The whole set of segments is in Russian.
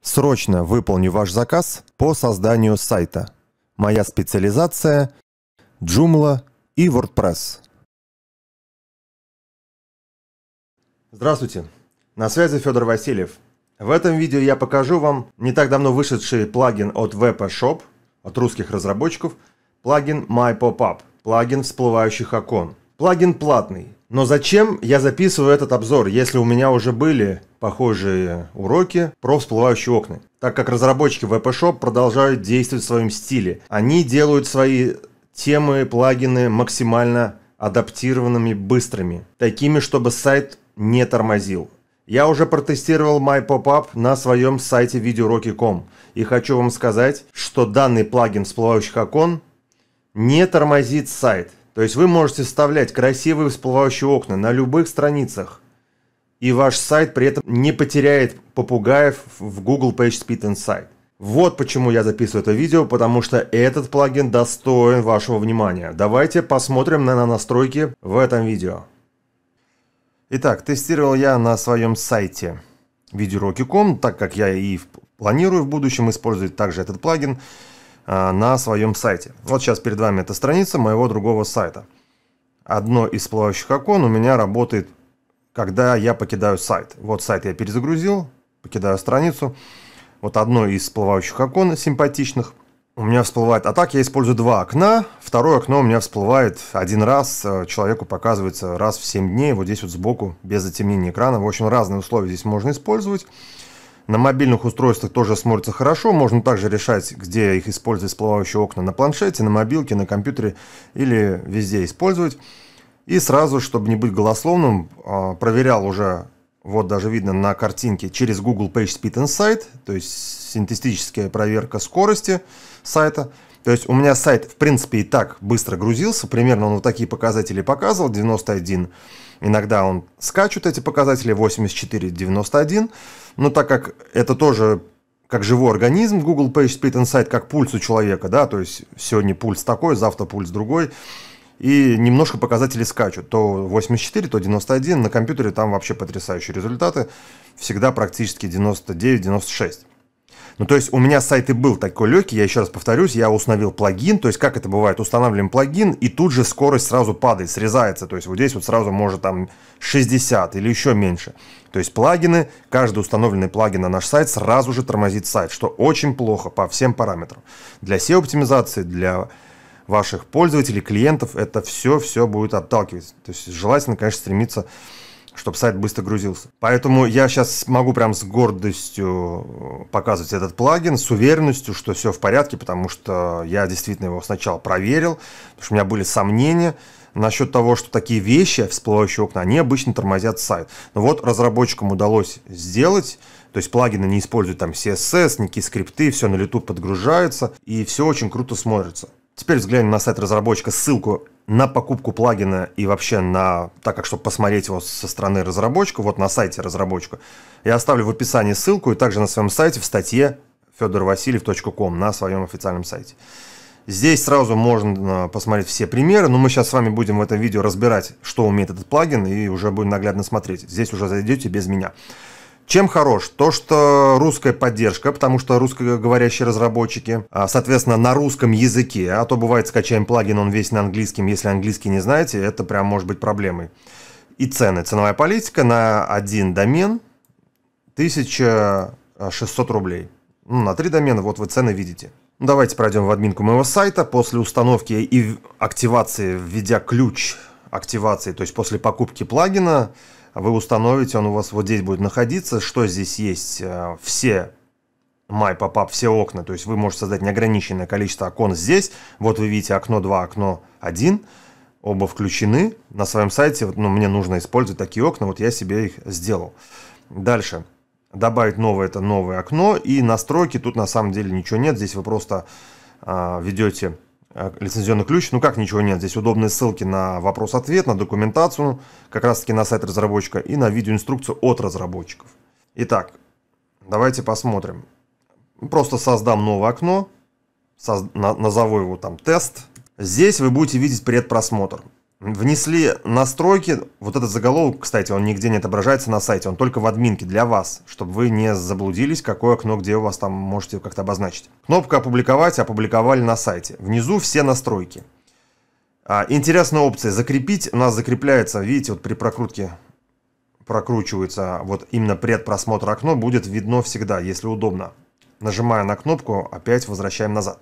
Срочно выполню ваш заказ по созданию сайта. Моя специализация – Joomla и WordPress. Здравствуйте, на связи Федор Васильев. В этом видео я покажу вам не так давно вышедший плагин от VP Shop, от русских разработчиков, плагин My Pop-up, плагин всплывающих окон. Плагин платный. Но зачем я записываю этот обзор, если у меня уже были похожие уроки про всплывающие окна. Так как разработчики VP-Shop продолжают действовать в своем стиле, они делают свои темы, плагины максимально адаптированными, быстрыми, такими, чтобы сайт не тормозил. Я уже протестировал MyPopUp на своем сайте видеоуроки.com и хочу вам сказать, что данный плагин всплывающих окон не тормозит сайт. То есть вы можете вставлять красивые всплывающие окна на любых страницах – и ваш сайт при этом не потеряет попугаев в Google PageSpeed Insight. Вот почему я записываю это видео, потому что этот плагин достоин вашего внимания. Давайте посмотрим на настройки в этом видео. Итак, тестировал я на своем сайте видеоуроки.com, так как я и планирую в будущем использовать также этот плагин а, на своем сайте. Вот сейчас перед вами эта страница моего другого сайта. Одно из плавающих окон у меня работает когда я покидаю сайт. Вот сайт я перезагрузил, покидаю страницу. Вот одно из всплывающих окон симпатичных. У меня всплывает... А так я использую два окна. Второе окно у меня всплывает один раз. Э, человеку показывается раз в 7 дней. Вот здесь вот сбоку, без затемнения экрана. В общем, разные условия здесь можно использовать. На мобильных устройствах тоже смотрится хорошо. Можно также решать, где их использовать всплывающие окна на планшете, на мобилке, на компьютере или везде использовать. И сразу, чтобы не быть голословным, а, проверял уже, вот даже видно на картинке, через Google Page Speed Insight, то есть синтетическая проверка скорости сайта. То есть у меня сайт, в принципе, и так быстро грузился, примерно он вот такие показатели показывал, 91. Иногда он скачут эти показатели, 84, 91. Но так как это тоже как живой организм, Google Page Split Insight, как пульс у человека, да, то есть сегодня пульс такой, завтра пульс другой, и немножко показатели скачут. То 84, то 91. На компьютере там вообще потрясающие результаты. Всегда практически 99-96. Ну, то есть у меня сайт и был такой легкий, я еще раз повторюсь, я установил плагин, то есть как это бывает, устанавливаем плагин, и тут же скорость сразу падает, срезается, то есть вот здесь вот сразу может там 60 или еще меньше. То есть плагины, каждый установленный плагин на наш сайт сразу же тормозит сайт, что очень плохо по всем параметрам. Для SEO-оптимизации, для ваших пользователей, клиентов, это все-все будет отталкивать. То есть желательно, конечно, стремиться чтобы сайт быстро грузился. Поэтому я сейчас могу прям с гордостью э, показывать этот плагин, с уверенностью, что все в порядке, потому что я действительно его сначала проверил, потому что у меня были сомнения насчет того, что такие вещи, всплывающие окна, они обычно тормозят сайт. Но вот разработчикам удалось сделать, то есть плагины не используют там CSS, никакие скрипты, все на лету подгружается, и все очень круто смотрится. Теперь взглянем на сайт разработчика, ссылку на покупку плагина и вообще на, так как, чтобы посмотреть его со стороны разработчика, вот на сайте разработчика, я оставлю в описании ссылку и также на своем сайте в статье fedorvasильев.com на своем официальном сайте. Здесь сразу можно э, посмотреть все примеры, но мы сейчас с вами будем в этом видео разбирать, что умеет этот плагин, и уже будем наглядно смотреть. Здесь уже зайдете без меня. Чем хорош? То, что русская поддержка, потому что русскоговорящие разработчики, а, соответственно, на русском языке, а то бывает скачаем плагин, он весь на английском, если английский не знаете, это прям может быть проблемой. И цены. Ценовая политика на один домен 1600 рублей. Ну, на три домена, вот вы цены видите. Ну, давайте пройдем в админку моего сайта. После установки и активации, введя ключ активации, то есть после покупки плагина, вы установите, он у вас вот здесь будет находиться. Что здесь есть? Э, все My Pop-up, все окна. То есть вы можете создать неограниченное количество окон здесь. Вот вы видите окно 2, окно 1. Оба включены. На своем сайте вот, ну, мне нужно использовать такие окна. Вот я себе их сделал. Дальше. Добавить новое, это новое окно. И настройки тут на самом деле ничего нет. Здесь вы просто э, ведете а, лицензионный ключ. Ну как ничего нет, здесь удобные ссылки на вопрос-ответ, на документацию, как раз таки на сайт разработчика и на видеоинструкцию от разработчиков. Итак, давайте посмотрим. Просто создам новое окно, назову его там тест. Здесь вы будете видеть предпросмотр внесли настройки, вот этот заголовок, кстати, он нигде не отображается на сайте, он только в админке для вас, чтобы вы не заблудились, какое окно, где у вас там можете как-то обозначить. Кнопка «Опубликовать» опубликовали на сайте. Внизу все настройки. А, интересная опция «Закрепить» у нас закрепляется, видите, вот при прокрутке прокручивается вот именно предпросмотр окно, будет видно всегда, если удобно. Нажимая на кнопку, опять возвращаем назад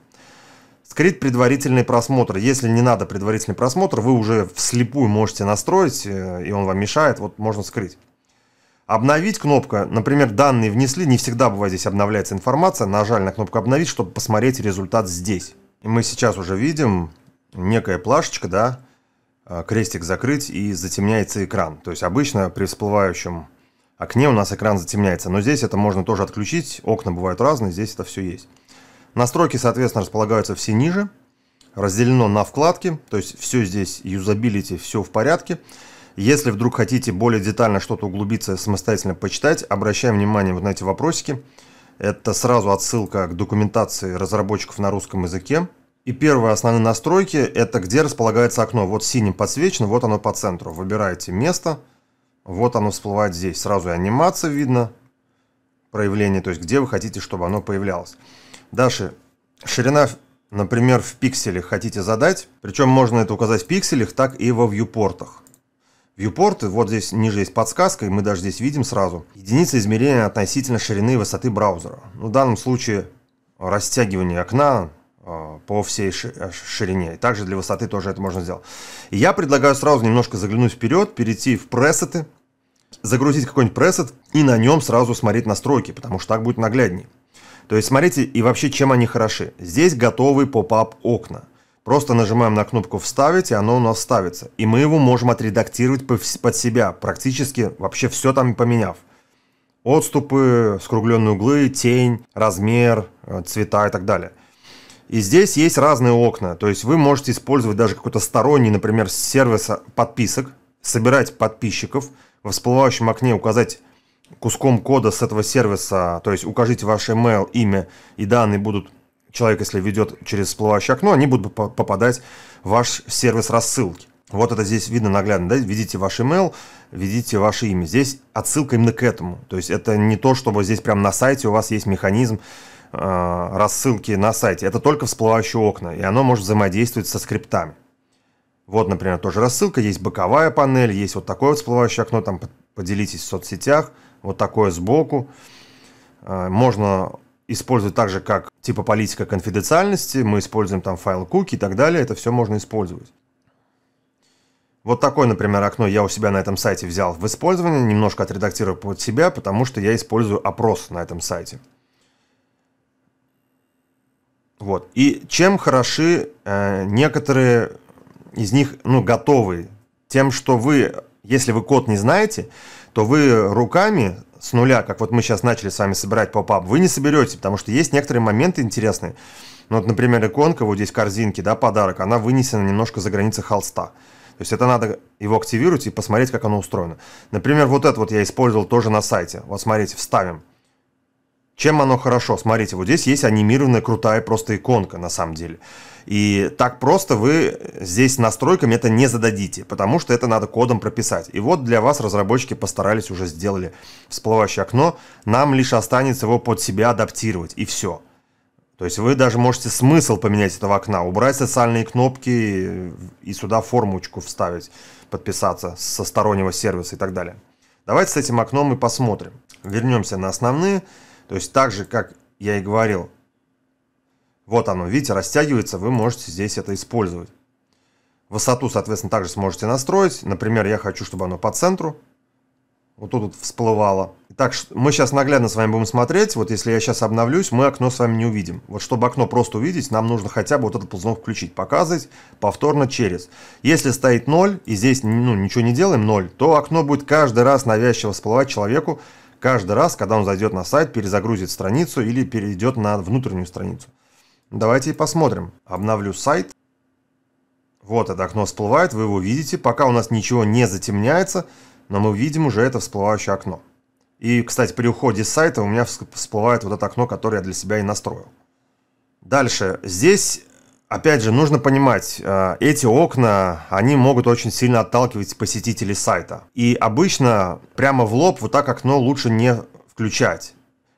скорее предварительный просмотр. Если не надо предварительный просмотр, вы уже вслепую можете настроить, э, и он вам мешает, вот можно скрыть. Обновить кнопка, например, данные внесли, не всегда бывает здесь обновляется информация, нажали на кнопку обновить, чтобы посмотреть результат здесь. И мы сейчас уже видим некая плашечка, да, э, крестик закрыть и затемняется экран. То есть обычно при всплывающем окне у нас экран затемняется, но здесь это можно тоже отключить, окна бывают разные, здесь это все есть. Настройки, соответственно, располагаются все ниже. Разделено на вкладки, то есть все здесь юзабилити, все в порядке. Если вдруг хотите более детально что-то углубиться, самостоятельно почитать, обращаем внимание вот на эти вопросики. Это сразу отсылка к документации разработчиков на русском языке. И первые основные настройки – это где располагается окно. Вот синим подсвечено, вот оно по центру. Выбираете место, вот оно всплывает здесь. Сразу и анимация видно, проявление, то есть где вы хотите, чтобы оно появлялось. Дальше, ширина, например, в пикселях хотите задать, причем можно это указать в пикселях, так и во вьюпортах. Вьюпорты, вот здесь ниже есть подсказка, и мы даже здесь видим сразу. Единица измерения относительно ширины и высоты браузера. Ну, в данном случае растягивание окна э, по всей а, ширине. И также для высоты тоже это можно сделать. И я предлагаю сразу немножко заглянуть вперед, перейти в пресеты, загрузить какой-нибудь пресет, и на нем сразу смотреть настройки, потому что так будет нагляднее. То есть смотрите и вообще чем они хороши. Здесь готовый поп-ап окна. Просто нажимаем на кнопку «Вставить», и оно у нас ставится. И мы его можем отредактировать под себя, практически вообще все там поменяв. Отступы, скругленные углы, тень, размер, э, цвета и так далее. И здесь есть разные окна. То есть вы можете использовать даже какой-то сторонний, например, сервис подписок, собирать подписчиков, в всплывающем окне указать куском кода с этого сервиса, то есть укажите ваш email, имя и данные будут, человек если ведет через всплывающее окно, они будут попадать в ваш сервис рассылки. Вот это здесь видно наглядно, да? Введите ваш email, введите ваше имя. Здесь отсылка именно к этому. То есть это не то, чтобы здесь прямо на сайте у вас есть механизм э, рассылки на сайте. Это только всплывающее окна, и оно может взаимодействовать со скриптами. Вот, например, тоже рассылка, есть боковая панель, есть вот такое вот всплывающее окно, там поделитесь в соцсетях – вот такое сбоку. Э, можно использовать так же, как типа политика конфиденциальности, мы используем там файл куки и так далее, это все можно использовать. Вот такое, например, окно я у себя на этом сайте взял в использование, немножко отредактировал под себя, потому что я использую опрос на этом сайте. Вот. И чем хороши э, некоторые из них, ну, готовые? Тем, что вы, если вы код не знаете, то вы руками с нуля, как вот мы сейчас начали с вами собирать поп-ап, вы не соберете, потому что есть некоторые моменты интересные. Ну, вот, например, иконка вот здесь корзинки, да, подарок, она вынесена немножко за границы холста. То есть это надо его активировать и посмотреть, как оно устроено. Например, вот это вот я использовал тоже на сайте. Вот смотрите, вставим. Чем оно хорошо? Смотрите, вот здесь есть анимированная крутая просто иконка на самом деле. И так просто вы здесь настройками это не зададите, потому что это надо кодом прописать. И вот для вас разработчики постарались, уже сделали всплывающее окно. Нам лишь останется его под себя адаптировать, и все. То есть вы даже можете смысл поменять этого окна, убрать социальные кнопки и сюда формочку вставить, подписаться со стороннего сервиса и так далее. Давайте с этим окном и посмотрим. Вернемся на основные. То есть так же, как я и говорил, вот оно, видите, растягивается, вы можете здесь это использовать. Высоту, соответственно, также сможете настроить. Например, я хочу, чтобы оно по центру. Вот тут вот всплывало. Так, мы сейчас наглядно с вами будем смотреть. Вот если я сейчас обновлюсь, мы окно с вами не увидим. Вот чтобы окно просто увидеть, нам нужно хотя бы вот этот ползунок включить. Показывать повторно через. Если стоит 0, и здесь ну, ничего не делаем, 0, то окно будет каждый раз навязчиво всплывать человеку, каждый раз, когда он зайдет на сайт, перезагрузит страницу или перейдет на внутреннюю страницу. Давайте посмотрим. Обновлю сайт. Вот это окно всплывает, вы его видите. Пока у нас ничего не затемняется, но мы видим уже это всплывающее окно. И, кстати, при уходе с сайта у меня всплывает вот это окно, которое я для себя и настроил. Дальше. Здесь опять же, нужно понимать, э, эти окна, они могут очень сильно отталкивать посетителей сайта. И обычно прямо в лоб вот так окно лучше не включать.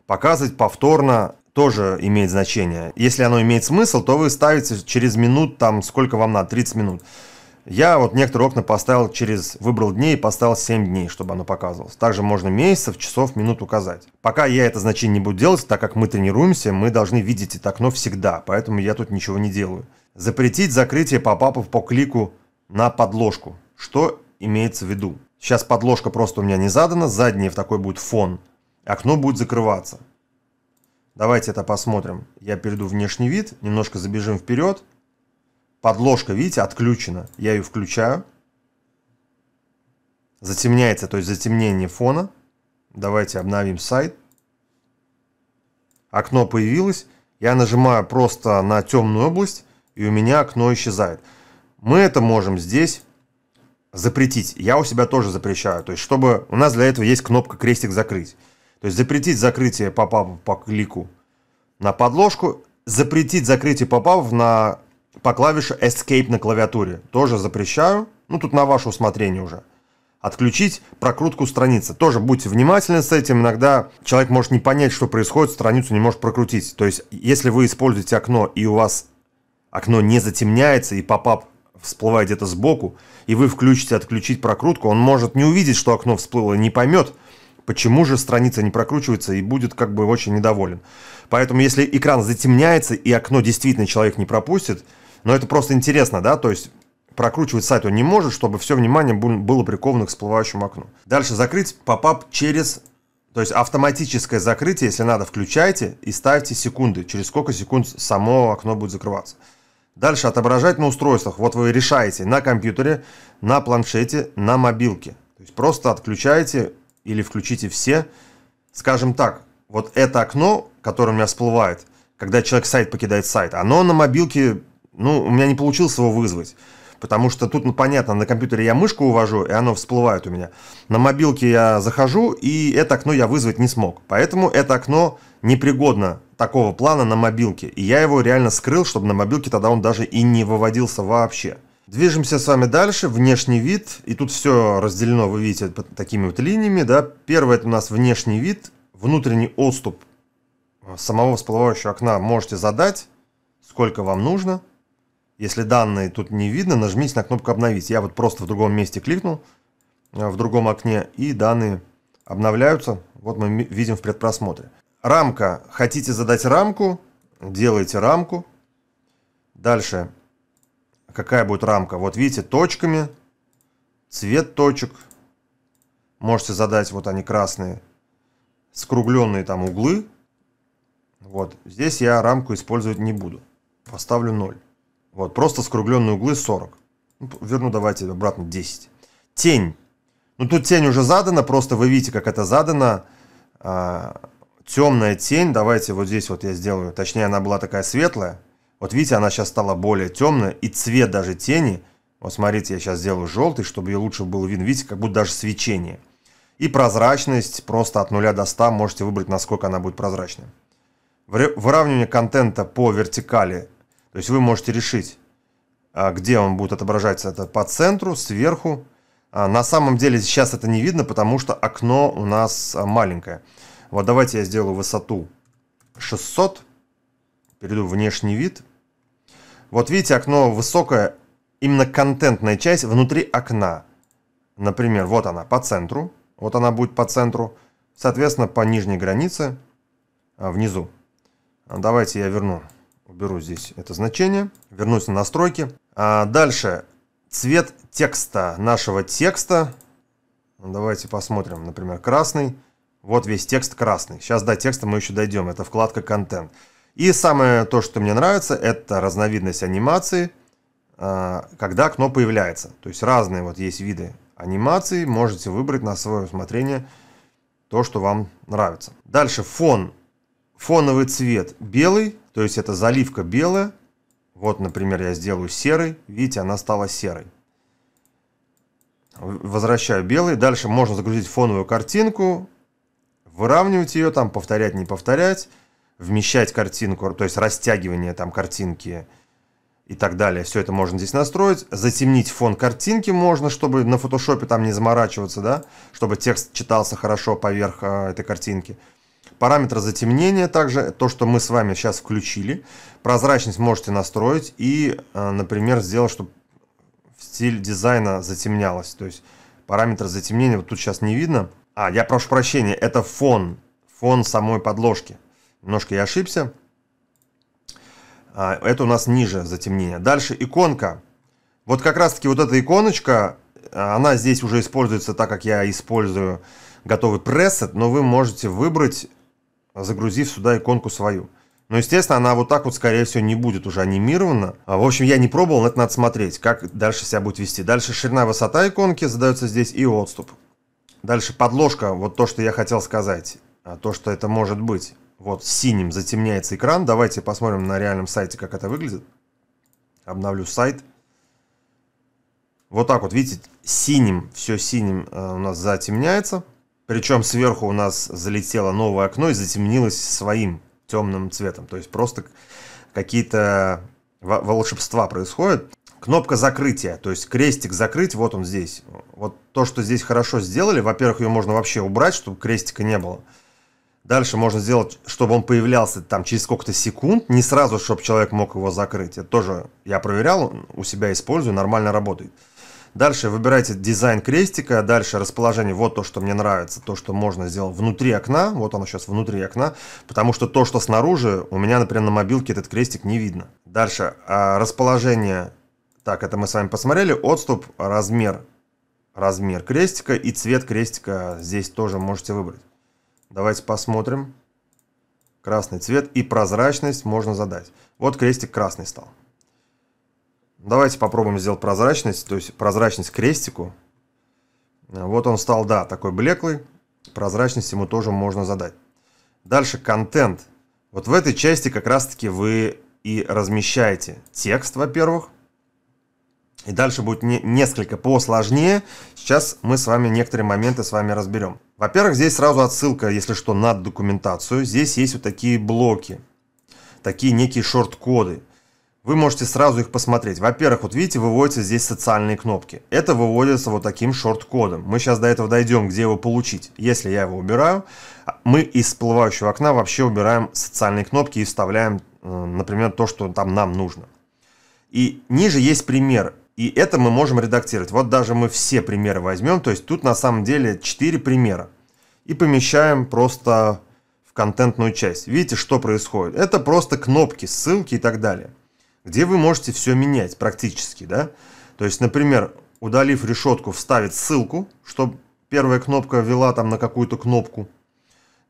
Показывать повторно тоже имеет значение. Если оно имеет смысл, то вы ставите через минут, там, сколько вам надо, 30 минут. Я вот некоторые окна поставил через, выбрал дни и поставил 7 дней, чтобы оно показывалось. Также можно месяцев, часов, минут указать. Пока я это значение не буду делать, так как мы тренируемся, мы должны видеть это окно всегда, поэтому я тут ничего не делаю. Запретить закрытие попапов по клику на подложку. Что имеется в виду? Сейчас подложка просто у меня не задана, задняя в такой будет фон. Окно будет закрываться. Давайте это посмотрим. Я перейду в внешний вид, немножко забежим вперед подложка, видите, отключена. Я ее включаю. Затемняется, то есть затемнение фона. Давайте обновим сайт. Окно появилось. Я нажимаю просто на темную область, и у меня окно исчезает. Мы это можем здесь запретить. Я у себя тоже запрещаю. То есть, чтобы у нас для этого есть кнопка крестик закрыть. То есть запретить закрытие попапов по клику на подложку, запретить закрытие попапов на по клавише Escape на клавиатуре. Тоже запрещаю. Ну, тут на ваше усмотрение уже. Отключить прокрутку страницы. Тоже будьте внимательны с этим. Иногда человек может не понять, что происходит, страницу не может прокрутить. То есть, если вы используете окно, и у вас окно не затемняется, и попап всплывает где-то сбоку, и вы включите отключить прокрутку, он может не увидеть, что окно всплыло, не поймет, почему же страница не прокручивается и будет как бы очень недоволен. Поэтому если экран затемняется и окно действительно человек не пропустит, но это просто интересно, да, то есть прокручивать сайт он не может, чтобы все внимание было приковано к всплывающему окну. Дальше закрыть попап через, то есть автоматическое закрытие, если надо, включайте и ставьте секунды, через сколько секунд само окно будет закрываться. Дальше отображать на устройствах. Вот вы решаете на компьютере, на планшете, на мобилке. То есть просто отключаете или включите все. Скажем так, вот это окно, которое у меня всплывает, когда человек сайт покидает сайт, оно на мобилке ну, у меня не получилось его вызвать. Потому что тут, ну, понятно, на компьютере я мышку увожу, и оно всплывает у меня. На мобилке я захожу, и это окно я вызвать не смог. Поэтому это окно непригодно такого плана на мобилке. И я его реально скрыл, чтобы на мобилке тогда он даже и не выводился вообще. Движемся с вами дальше. Внешний вид. И тут все разделено, вы видите, такими вот линиями. Да? Первое это у нас внешний вид. Внутренний отступ э, самого всплывающего окна можете задать, сколько вам нужно – если данные тут не видно, нажмите на кнопку «Обновить». Я вот просто в другом месте кликнул, э, в другом окне, и данные обновляются. Вот мы видим в предпросмотре. Рамка. Хотите задать рамку? Делаете рамку. Дальше. Какая будет рамка? Вот видите, точками. Цвет точек. Можете задать, вот они красные. Скругленные там углы. Вот. Здесь я рамку использовать не буду. Поставлю 0. Вот, просто скругленные углы 40. Ну, верну давайте обратно 10. Тень. Ну, тут тень уже задана, просто вы видите, как это задано. А, темная тень, давайте вот здесь вот я сделаю. Точнее, она была такая светлая. Вот видите, она сейчас стала более темная. И цвет даже тени, вот смотрите, я сейчас сделаю желтый, чтобы ее лучше было видно. Видите, как будто даже свечение. И прозрачность просто от 0 до 100. Можете выбрать, насколько она будет прозрачной. Выравнивание контента по вертикали то есть вы можете решить, а, где он будет отображаться. Это по центру, сверху. А, на самом деле сейчас это не видно, потому что окно у нас а, маленькое. Вот давайте я сделаю высоту 600. Перейду в внешний вид. Вот видите, окно высокое. Именно контентная часть внутри окна. Например, вот она по центру. Вот она будет по центру. Соответственно, по нижней границе внизу. Давайте я верну Уберу здесь это значение, вернусь на настройки. А дальше цвет текста, нашего текста. Ну, давайте посмотрим, например, красный. Вот весь текст красный. Сейчас до текста мы еще дойдем. Это вкладка «Контент». И самое то, что мне нравится, это разновидность анимации, а, когда окно появляется. То есть разные вот есть виды анимации. Можете выбрать на свое усмотрение то, что вам нравится. Дальше фон. Фоновый цвет белый, то есть это заливка белая. Вот, например, я сделаю серый. Видите, она стала серой. Возвращаю белый. Дальше можно загрузить фоновую картинку, выравнивать ее, там повторять, не повторять, вмещать картинку, то есть растягивание там картинки и так далее. Все это можно здесь настроить. Затемнить фон картинки можно, чтобы на фотошопе там не заморачиваться, да, чтобы текст читался хорошо поверх э, этой картинки. Параметры затемнения также, то, что мы с вами сейчас включили. Прозрачность можете настроить и, э, например, сделать, чтобы стиль дизайна затемнялось. То есть параметр затемнения вот тут сейчас не видно. А, я прошу прощения, это фон, фон самой подложки. Немножко я ошибся. А, это у нас ниже затемнение. Дальше иконка. Вот как раз таки вот эта иконочка, э, она здесь уже используется так, как я использую готовый пресет, но вы можете выбрать загрузив сюда иконку свою. Но, естественно, она вот так вот, скорее всего, не будет уже анимирована. А, в общем, я не пробовал, но это надо смотреть, как дальше себя будет вести. Дальше ширина высота иконки задается здесь и отступ. Дальше подложка, вот то, что я хотел сказать, а, то, что это может быть. Вот синим затемняется экран. Давайте посмотрим на реальном сайте, как это выглядит. Обновлю сайт. Вот так вот, видите, синим, все синим э, у нас затемняется. Причем сверху у нас залетело новое окно и затемнилось своим темным цветом. То есть просто какие-то волшебства происходят. Кнопка закрытия, то есть крестик закрыть, вот он здесь. Вот то, что здесь хорошо сделали, во-первых, ее можно вообще убрать, чтобы крестика не было. Дальше можно сделать, чтобы он появлялся там через сколько-то секунд, не сразу, чтобы человек мог его закрыть. Это тоже я проверял, у себя использую, нормально работает. Дальше выбирайте дизайн крестика, дальше расположение, вот то, что мне нравится, то, что можно сделать внутри окна, вот оно сейчас внутри окна, потому что то, что снаружи, у меня, например, на мобилке этот крестик не видно. Дальше а, расположение, так, это мы с вами посмотрели, отступ, размер, размер крестика и цвет крестика здесь тоже можете выбрать. Давайте посмотрим. Красный цвет и прозрачность можно задать. Вот крестик красный стал. Давайте попробуем сделать прозрачность, то есть прозрачность крестику. А, вот он стал, да, такой блеклый. Прозрачность ему тоже можно задать. Дальше контент. Вот в этой части как раз-таки вы и размещаете текст, во-первых. И дальше будет не, несколько посложнее. Сейчас мы с вами некоторые моменты с вами разберем. Во-первых, здесь сразу отсылка, если что, на документацию. Здесь есть вот такие блоки, такие некие шорт-коды вы можете сразу их посмотреть. Во-первых, вот видите, выводятся здесь социальные кнопки. Это выводится вот таким шорт-кодом. Мы сейчас до этого дойдем, где его получить. Если я его убираю, мы из всплывающего окна вообще убираем социальные кнопки и вставляем, э, например, то, что там нам нужно. И ниже есть пример. И это мы можем редактировать. Вот даже мы все примеры возьмем. То есть тут на самом деле 4 примера. И помещаем просто в контентную часть. Видите, что происходит? Это просто кнопки, ссылки и так далее где вы можете все менять практически, да? То есть, например, удалив решетку, вставить ссылку, чтобы первая кнопка вела там на какую-то кнопку.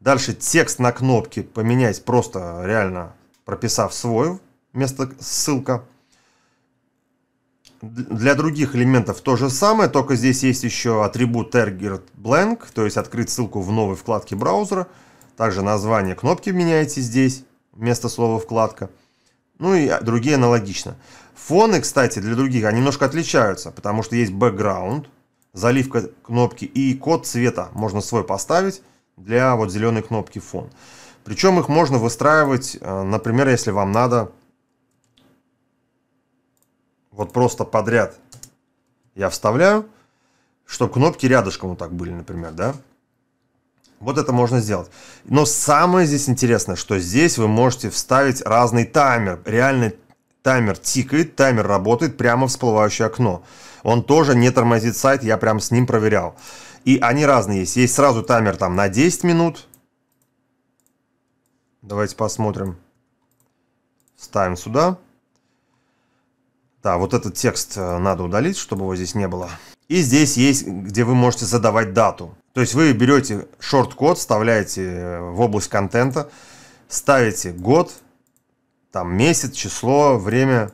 Дальше текст на кнопке поменять просто реально прописав свой вместо ссылка. Для других элементов то же самое, только здесь есть еще атрибут target blank, то есть открыть ссылку в новой вкладке браузера. Также название кнопки меняете здесь вместо слова вкладка. Ну и а, другие аналогично. Фоны, кстати, для других, они немножко отличаются, потому что есть бэкграунд, заливка кнопки и код цвета можно свой поставить для вот зеленой кнопки фон. Причем их можно выстраивать, э, например, если вам надо вот просто подряд я вставляю, чтобы кнопки рядышком вот так были, например, да. Вот это можно сделать. Но самое здесь интересное, что здесь вы можете вставить разный таймер. реальный таймер тикает, таймер работает прямо в всплывающее окно. Он тоже не тормозит сайт, я прям с ним проверял. И они разные есть. Есть сразу таймер там на 10 минут. Давайте посмотрим. Ставим сюда. Да, вот этот текст э, надо удалить, чтобы его здесь не было. И здесь есть, где вы можете задавать дату. То есть вы берете шорт-код, вставляете э, в область контента, ставите год, там месяц, число, время,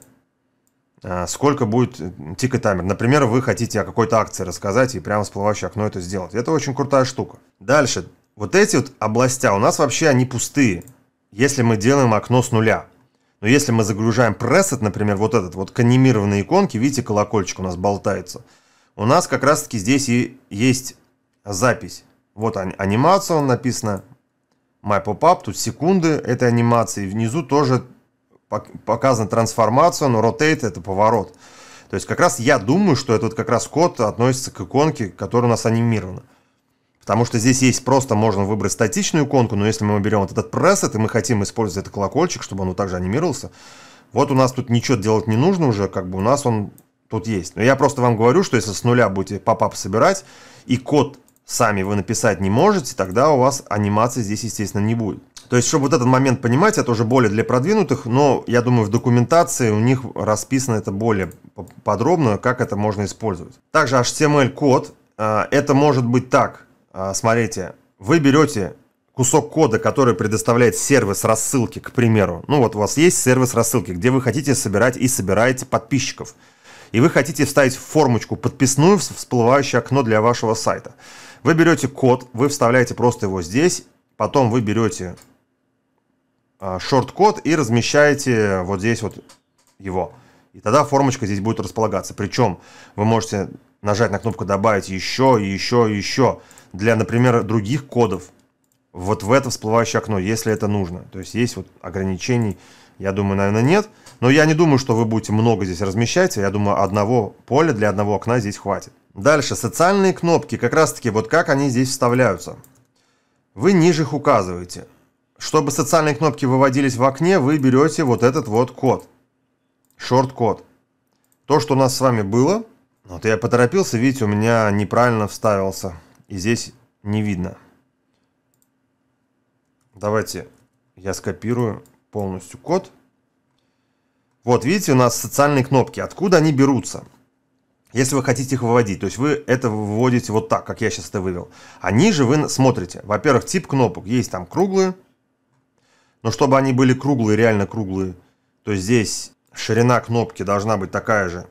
э, сколько будет э, тикать Например, вы хотите о какой-то акции рассказать и прямо всплывающее окно это сделать. Это очень крутая штука. Дальше. Вот эти вот областя у нас вообще они пустые, если мы делаем окно с нуля. Но если мы загружаем пресет, например, вот этот, вот к анимированной иконке, видите, колокольчик у нас болтается. У нас как раз-таки здесь и есть запись. Вот анимация, он написано My Pop-Up, тут секунды этой анимации. Внизу тоже показана трансформация, но rotate это поворот. То есть как раз я думаю, что этот как раз код относится к иконке, которая у нас анимирована. Потому что здесь есть просто, можно выбрать статичную иконку, но если мы берем вот этот пресет, и мы хотим использовать этот колокольчик, чтобы он также анимировался, вот у нас тут ничего делать не нужно уже, как бы у нас он тут есть. Но я просто вам говорю, что если с нуля будете попап собирать, и код сами вы написать не можете, тогда у вас анимации здесь, естественно, не будет. То есть, чтобы вот этот момент понимать, это уже более для продвинутых, но я думаю, в документации у них расписано это более подробно, как это можно использовать. Также HTML-код, э, это может быть так, э, смотрите, вы берете кусок кода, который предоставляет сервис рассылки, к примеру. Ну вот у вас есть сервис рассылки, где вы хотите собирать и собираете подписчиков. И вы хотите вставить в формочку подписную в всплывающее окно для вашего сайта. Вы берете код, вы вставляете просто его здесь, потом вы берете а, шорт-код и размещаете вот здесь вот его. И тогда формочка здесь будет располагаться. Причем вы можете нажать на кнопку «Добавить еще», «Еще», «Еще» для, например, других кодов вот в это всплывающее окно, если это нужно. То есть есть вот ограничений, я думаю, наверное, нет. Но я не думаю, что вы будете много здесь размещать. Я думаю, одного поля для одного окна здесь хватит. Дальше, социальные кнопки, как раз таки, вот как они здесь вставляются. Вы ниже их указываете. Чтобы социальные кнопки выводились в окне, вы берете вот этот вот код. Шорт-код. То, что у нас с вами было, вот я поторопился, видите, у меня неправильно вставился. И здесь не видно. Давайте я скопирую полностью код. Вот, видите, у нас социальные кнопки. Откуда они берутся? если вы хотите их выводить, то есть вы это выводите вот так, как я сейчас это вывел. А ниже вы смотрите, во-первых, тип кнопок, есть там круглые, но чтобы они были круглые, реально круглые, то здесь ширина кнопки должна быть такая же,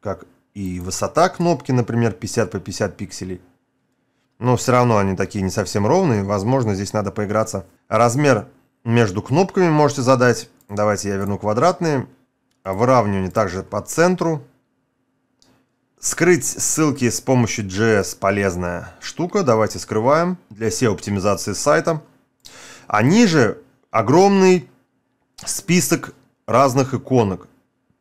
как и высота кнопки, например, 50 по 50 пикселей. Но все равно они такие не совсем ровные, возможно, здесь надо поиграться. Размер между кнопками можете задать, давайте я верну квадратные, выравнивание также по центру, Скрыть ссылки с помощью JS полезная штука, давайте скрываем для SEO-оптимизации сайта. А ниже огромный список разных иконок,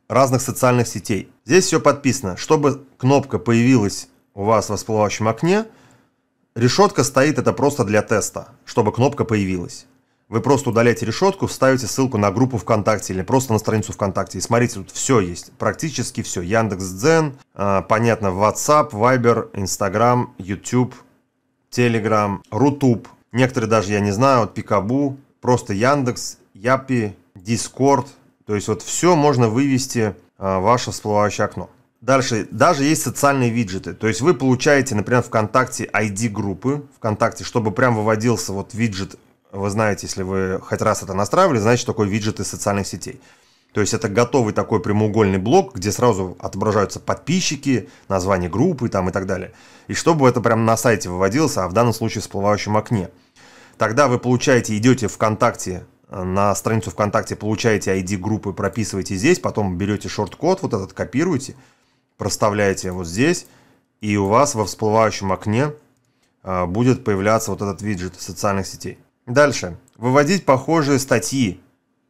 разных социальных сетей. Здесь все подписано. Чтобы кнопка появилась у вас в всплывающем окне, решетка стоит, это просто для теста, чтобы кнопка появилась. Вы просто удаляете решетку, вставите ссылку на группу ВКонтакте или просто на страницу ВКонтакте. И смотрите, тут все есть, практически все. Яндекс э, понятно, WhatsApp, Viber, Instagram, YouTube, Telegram, Рутуб. Некоторые даже, я не знаю, вот Пикабу, просто Яндекс, Япи, Discord. То есть вот все можно вывести э, ваше всплывающее окно. Дальше, даже есть социальные виджеты. То есть вы получаете, например, ВКонтакте ID группы ВКонтакте, чтобы прям выводился вот виджет вы знаете, если вы хоть раз это настраивали, значит такой виджет из социальных сетей. То есть это готовый такой прямоугольный блок, где сразу отображаются подписчики, название группы там и так далее. И чтобы это прямо на сайте выводилось, а в данном случае в всплывающем окне. Тогда вы получаете, идете ВКонтакте, э, на страницу ВКонтакте получаете ID группы, прописываете здесь, потом берете шорт-код, вот этот копируете, проставляете вот здесь, и у вас во всплывающем окне э, будет появляться вот этот виджет социальных сетей. Дальше. Выводить похожие статьи.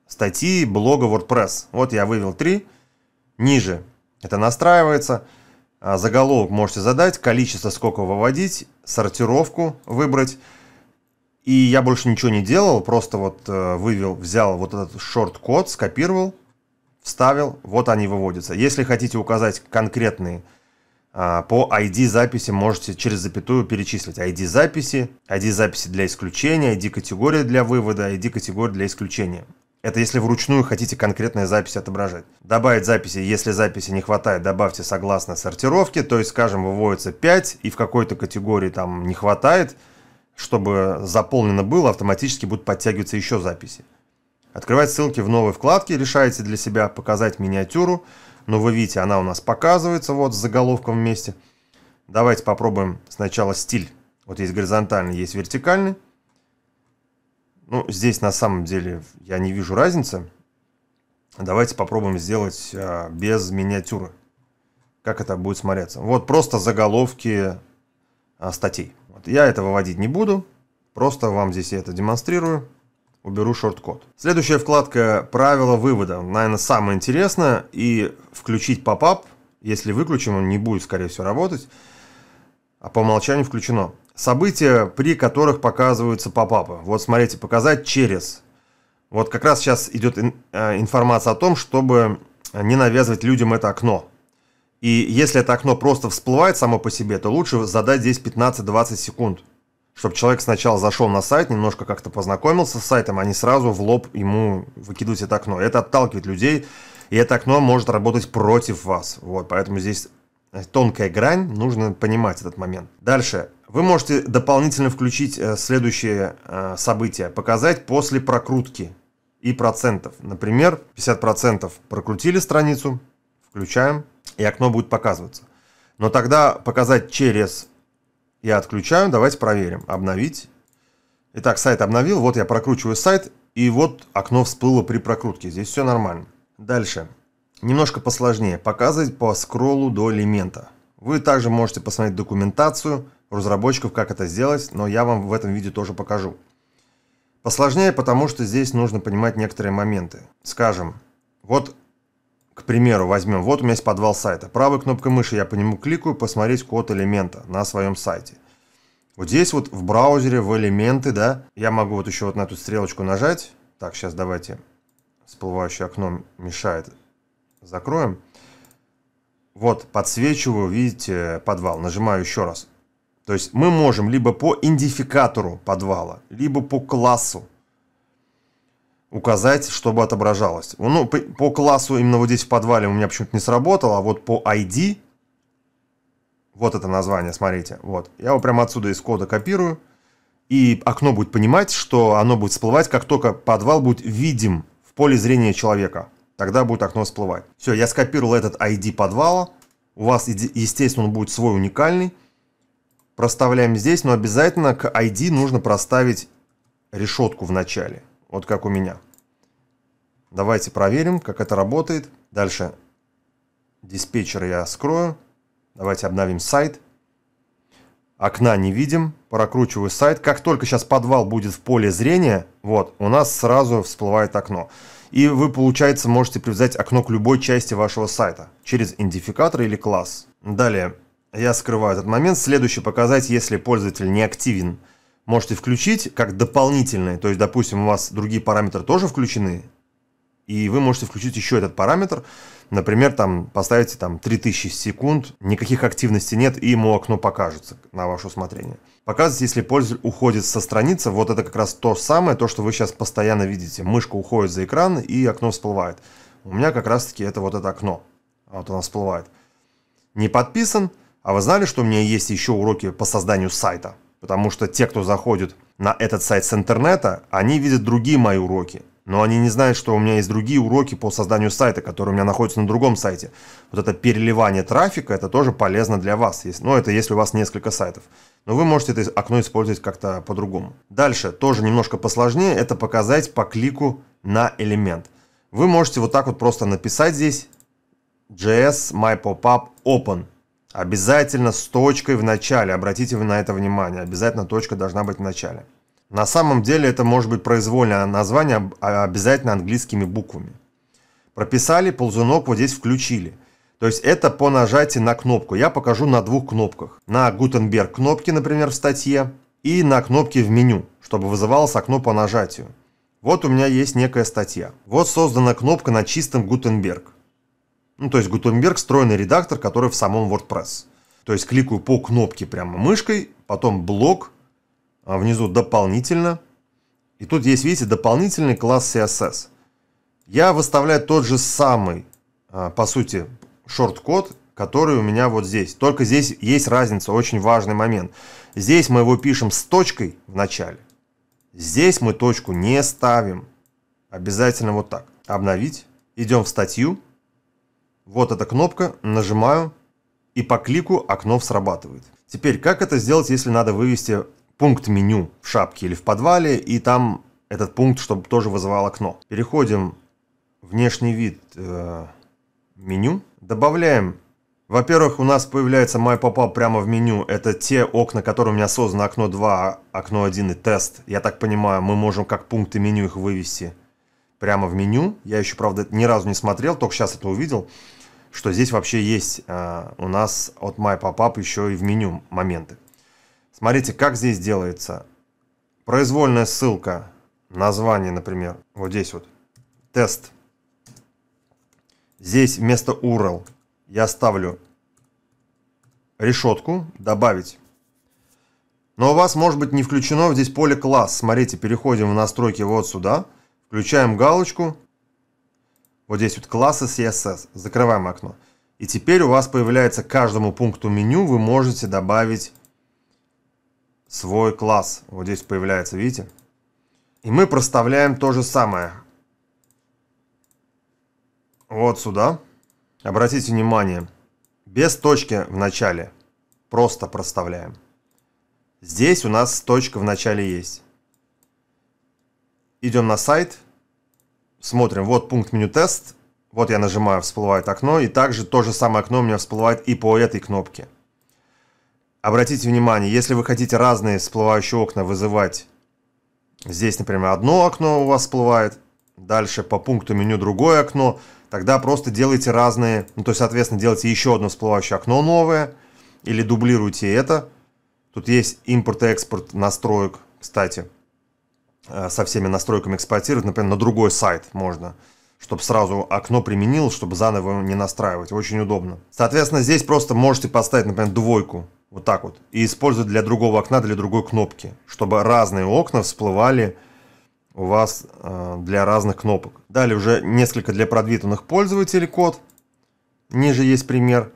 Статьи блога WordPress. Вот я вывел три. Ниже. Это настраивается. А, заголовок можете задать, количество сколько выводить, сортировку выбрать. И я больше ничего не делал, просто вот э, вывел, взял вот этот шорт-код, скопировал, вставил, вот они выводятся. Если хотите указать конкретные а, по ID записи можете через запятую перечислить ID записи, ID записи для исключения, ID категория для вывода, ID категория для исключения. Это если вручную хотите конкретные записи отображать. Добавить записи, если записи не хватает, добавьте согласно сортировке, то есть, скажем, выводится 5 и в какой-то категории там не хватает, чтобы заполнено было, автоматически будут подтягиваться еще записи. Открывать ссылки в новой вкладке, решаете для себя показать миниатюру – но вы видите, она у нас показывается вот с заголовком вместе. Давайте попробуем сначала стиль. Вот есть горизонтальный, есть вертикальный. Ну, здесь на самом деле я не вижу разницы. Давайте попробуем сделать а, без миниатюры. Как это будет смотреться. Вот просто заголовки а, статей. Вот, я это выводить не буду. Просто вам здесь я это демонстрирую уберу шорткод. Следующая вкладка «Правила вывода». Наверное, самое интересное. И включить попап. Если выключим, он не будет, скорее всего, работать. А по умолчанию включено. События, при которых показываются попапы. Вот смотрите, показать через. Вот как раз сейчас идет э, информация о том, чтобы не навязывать людям это окно. И если это окно просто всплывает само по себе, то лучше задать здесь 15-20 секунд чтобы человек сначала зашел на сайт, немножко как-то познакомился с сайтом, а не сразу в лоб ему выкидывать это окно. Это отталкивает людей, и это окно может работать против вас. Вот, поэтому здесь э, тонкая грань, нужно понимать этот момент. Дальше. Вы можете дополнительно включить э, следующие э, события, показать после прокрутки и процентов. Например, 50% прокрутили страницу, включаем, и окно будет показываться. Но тогда показать через я отключаю, давайте проверим. Обновить. Итак, сайт обновил, вот я прокручиваю сайт, и вот окно всплыло при прокрутке. Здесь все нормально. Дальше. Немножко посложнее. Показывать по скроллу до элемента. Вы также можете посмотреть документацию разработчиков, как это сделать, но я вам в этом видео тоже покажу. Посложнее, потому что здесь нужно понимать некоторые моменты. Скажем, вот к примеру, возьмем, вот у меня есть подвал сайта. Правой кнопкой мыши я по нему кликаю «Посмотреть код элемента» на своем сайте. Вот здесь вот в браузере, в элементы, да, я могу вот еще вот на эту стрелочку нажать. Так, сейчас давайте всплывающее окно мешает. Закроем. Вот, подсвечиваю, видите, подвал. Нажимаю еще раз. То есть мы можем либо по идентификатору подвала, либо по классу указать, чтобы отображалось. Ну, по, по классу именно вот здесь в подвале у меня почему-то не сработало, а вот по ID, вот это название, смотрите, вот. Я его прямо отсюда из кода копирую, и окно будет понимать, что оно будет всплывать, как только подвал будет видим в поле зрения человека. Тогда будет окно всплывать. Все, я скопировал этот ID подвала. У вас, естественно, он будет свой уникальный. Проставляем здесь, но обязательно к ID нужно проставить решетку в начале вот как у меня. Давайте проверим, как это работает. Дальше диспетчер я скрою. Давайте обновим сайт. Окна не видим. Прокручиваю сайт. Как только сейчас подвал будет в поле зрения, вот, у нас сразу всплывает окно. И вы, получается, можете привязать окно к любой части вашего сайта через идентификатор или класс. Далее, я скрываю этот момент. Следующий показать, если пользователь не активен – можете включить как дополнительные. То есть, допустим, у вас другие параметры тоже включены, и вы можете включить еще этот параметр. Например, там поставите там 3000 секунд, никаких активностей нет, и ему окно покажется на ваше усмотрение. Показывать, если пользователь уходит со страницы, вот это как раз то самое, то, что вы сейчас постоянно видите. Мышка уходит за экран, и окно всплывает. У меня как раз-таки это вот это окно. А вот оно всплывает. Не подписан, а вы знали, что у меня есть еще уроки по созданию сайта? потому что те, кто заходит на этот сайт с интернета, они видят другие мои уроки. Но они не знают, что у меня есть другие уроки по созданию сайта, которые у меня находятся на другом сайте. Вот это переливание трафика, это тоже полезно для вас. но ну, это если у вас несколько сайтов. Но вы можете это окно использовать как-то по-другому. Дальше, тоже немножко посложнее, это показать по клику на элемент. Вы можете вот так вот просто написать здесь JS My pop up Open. Обязательно с точкой в начале, обратите вы на это внимание, обязательно точка должна быть в начале. На самом деле это может быть произвольное название, а, обязательно английскими буквами. Прописали, ползунок вот здесь включили. То есть это по нажатию на кнопку. Я покажу на двух кнопках. На Gutenberg кнопки, например, в статье, и на кнопки в меню, чтобы вызывалось окно по нажатию. Вот у меня есть некая статья. Вот создана кнопка на чистом Gutenberg. Ну, то есть Гутенберг – встроенный редактор, который в самом WordPress. То есть кликаю по кнопке прямо мышкой, потом блок, а внизу дополнительно. И тут есть, видите, дополнительный класс CSS. Я выставляю тот же самый, а, по сути, шорт-код, который у меня вот здесь. Только здесь есть разница, очень важный момент. Здесь мы его пишем с точкой в начале. Здесь мы точку не ставим. Обязательно вот так. Обновить. Идем в статью. Вот эта кнопка, нажимаю, и по клику окно срабатывает. Теперь, как это сделать, если надо вывести пункт меню в шапке или в подвале, и там этот пункт, чтобы тоже вызывал окно. Переходим в внешний вид э, меню, добавляем во-первых, у нас появляется My Pop-up прямо в меню. Это те окна, которые у меня созданы. Окно 2, окно 1 и тест. Я так понимаю, мы можем как пункты меню их вывести прямо в меню. Я еще, правда, ни разу не смотрел, только сейчас это увидел что здесь вообще есть э, у нас от MyPopUp еще и в меню моменты. Смотрите, как здесь делается. Произвольная ссылка, название, например, вот здесь вот, тест. Здесь вместо URL я ставлю решетку, добавить. Но у вас может быть не включено здесь поле класс. Смотрите, переходим в настройки вот сюда, включаем галочку вот здесь вот классы CSS. Закрываем окно. И теперь у вас появляется каждому пункту меню вы можете добавить свой класс. Вот здесь появляется, видите? И мы проставляем то же самое. Вот сюда. Обратите внимание, без точки в начале. Просто проставляем. Здесь у нас точка в начале есть. Идем на сайт смотрим, вот пункт меню тест, вот я нажимаю, всплывает окно, и также то же самое окно у меня всплывает и по этой кнопке. Обратите внимание, если вы хотите разные всплывающие окна вызывать, здесь, например, одно окно у вас всплывает, дальше по пункту меню другое окно, тогда просто делайте разные, ну, то есть, соответственно, делайте еще одно всплывающее окно новое, или дублируйте это. Тут есть импорт и экспорт настроек, кстати. Э, со всеми настройками экспортировать, например, на другой сайт можно чтобы сразу окно применил, чтобы заново не настраивать. Очень удобно. Соответственно, здесь просто можете поставить, например, двойку. Вот так вот. И использовать для другого окна, для другой кнопки. Чтобы разные окна всплывали у вас э, для разных кнопок. Далее уже несколько для продвинутых пользователей код. Ниже есть пример.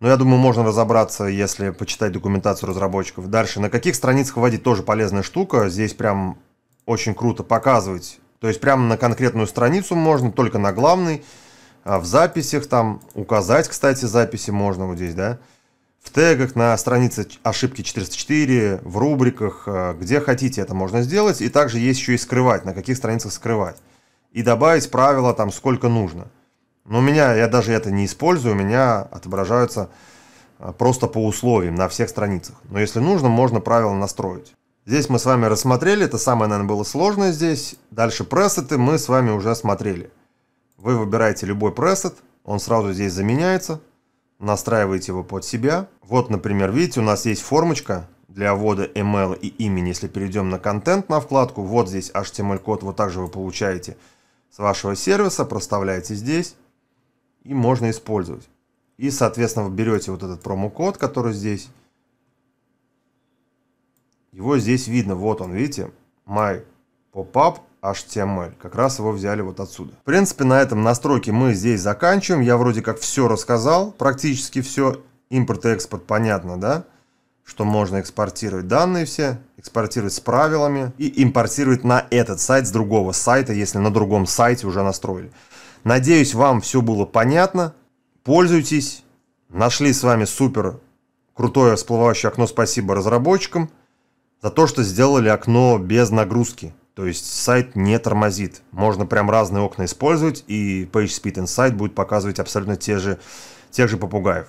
Но я думаю, можно разобраться, если почитать документацию разработчиков. Дальше, на каких страницах вводить тоже полезная штука. Здесь прям очень круто показывать. То есть прямо на конкретную страницу можно, только на главный. А в записях там указать, кстати, записи можно вот здесь, да. В тегах на странице ошибки 404, в рубриках, а, где хотите это можно сделать. И также есть еще и скрывать, на каких страницах скрывать. И добавить правила там сколько нужно. Но у меня, я даже это не использую, у меня отображаются а, просто по условиям на всех страницах. Но если нужно, можно правила настроить. Здесь мы с вами рассмотрели, это самое, наверное, было сложное здесь. Дальше пресеты мы с вами уже смотрели. Вы выбираете любой пресет, он сразу здесь заменяется, настраиваете его под себя. Вот, например, видите, у нас есть формочка для ввода ML и имени. Если перейдем на контент, на вкладку, вот здесь HTML-код, вот также вы получаете с вашего сервиса, проставляете здесь и можно использовать. И, соответственно, вы берете вот этот промокод, который здесь его здесь видно, вот он, видите? My pop up HTML. Как раз его взяли вот отсюда. В принципе, на этом настройке мы здесь заканчиваем. Я вроде как все рассказал, практически все. Импорт и экспорт понятно, да? Что можно экспортировать данные все, экспортировать с правилами и импортировать на этот сайт с другого сайта, если на другом сайте уже настроили. Надеюсь, вам все было понятно. Пользуйтесь. Нашли с вами супер крутое всплывающее окно спасибо разработчикам за то, что сделали окно без нагрузки. То есть сайт не тормозит. Можно прям разные окна использовать, и PageSpeed Insight будет показывать абсолютно те же, тех же попугаев.